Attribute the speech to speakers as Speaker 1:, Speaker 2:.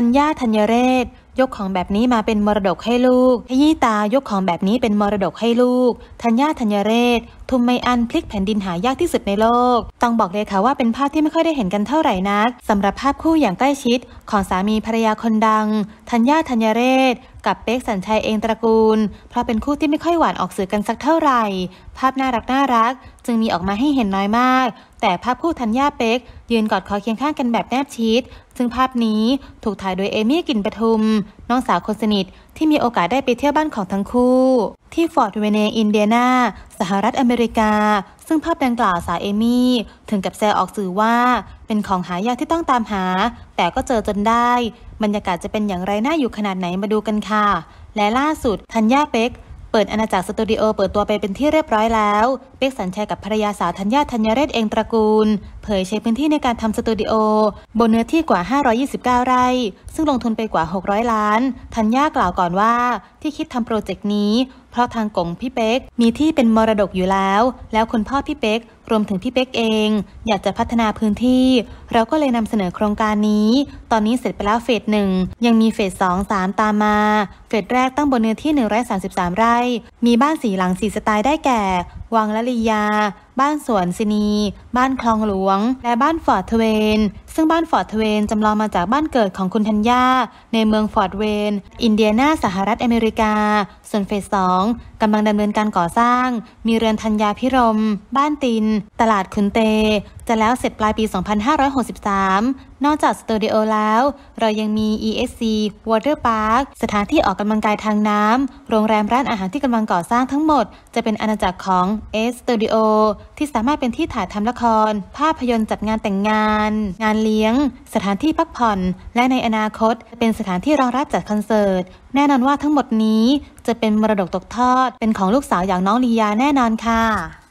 Speaker 1: ธัญญาธัญเรศ ยกของแบบนี้มาเป็นมรดกให้ลูกยี่ตา ยกของแบบนี้เป็นมรดกให้ลูก ธัญญาธัญเรศทุมไมอันพลิกแผ่นดินหายากที่สุดในโลก ต้องบอกเลยค่ะว่าเป็นภาพที่ไม่ค่อยได้เห็นกันเท่าไหร่นักสำหรับภาพคู่อย่างใกล้ชิดของสามีภรรยาคนดังธัญญาธัญเรศกับเป๊กสัญชัยเองตระกูลเพราะเป็นคู่ที่ไม่ค่อยหวานออกสื่อกันสักเท่าไหร่ ภาพน่ารักน่ารักจึงมีออกมาให้เห็นน้อยมากแต่ภาพคู่ธัญญาเป๊ก ยืนกอดคอเคียงข้างกันแบบแนบชิด ซึ่งภาพนี้ถูกถ่ายโดยเอมี่กินปทุม น้องสาวคนสนิทที่มีโอกาสได้ไปเที่ยวบ้านของทั้งคู่ที่ฟอร์ดเวเนอินเดียนา สหรัฐอเมริกา ซึ่งภาพดังกล่าวสาวเอมี่ ถึงกับแซวออกสื่อว่า เป็นของหายากที่ต้องตามหา แต่ก็เจอจนได้บรรยากาศจะเป็นอย่างไรน่าอยู่ขนาดไหนมาดูกันค่ะ และล่าสุดธัญญาเป็กเปิดอาณาจักรสตูดิโอเปิดตัวไปเป็นที่เรียบร้อยแล้วเป็กสัญชัยกับภรรยาสาวธัญญาธัญเรศเองตระกูลเผยใช้พื้นที่ในการทำสตูดิโอบนเนื้อที่กว่า 529 ไร่ ซึ่งลงทุนไปกว่า 600 ล้าน ทัญญากล่าวก่อนว่า ที่คิดทำโปรเจกต์นี้ เพราะทางกงพี่เป๊กมีที่เป็นมรดกอยู่แล้ว แล้วคุณพ่อพี่เป๊กรวมถึงพี่เป๊กเอง อยากจะพัฒนาพื้นที่เราก็เลยนำเสนอโครงการนี้ ตอนนี้เสร็จไปแล้วเฟสหนึ่งยังมีเฟสสองสามตามมา เฟสแรกตั้งบนเนื้อที่ 133 ไร่มีบ้านสีหลังสีสไตล์ได้แก่วังละลียา บ้านสวนซินี บ้านคลองหลวง และบ้านฟอร์ทเวนซึ่งบ้านฟอร์ดเวน จำลองมาจากบ้านเกิดของคุณธัญญาในเมืองฟอร์ดเวน อินเดียนา สหรัฐอเมริกา ส่วนเฟสสองกำลังดำเนินการก่อสร้าง มีเรือนธัญญาพิรม บ้านติน ตลาดคุนเต จะแล้วเสร็จปลายปี 2563 นอกจากสตูดิโอแล้ว เรายังมี ESC Water Park สถานที่ออกกำลังกายทางน้ำ โรงแรมร้านอาหารที่กำลังก่อสร้างทั้งหมด จะเป็นอาณาจักรของ S Studio ที่สามารถเป็นที่ถ่ายทำละคร ภาพยนตร์จัดงานแต่งงาน งานเลี้ยงสถานที่พักผ่อนและในอนาคต เป็นสถานที่รองรับจัดคอนเสิร์ต แน่นอนว่าทั้งหมดนี้จะเป็นมรดกตกทอดเป็นของลูกสาวอย่างน้องลียาแน่นอนค่ะ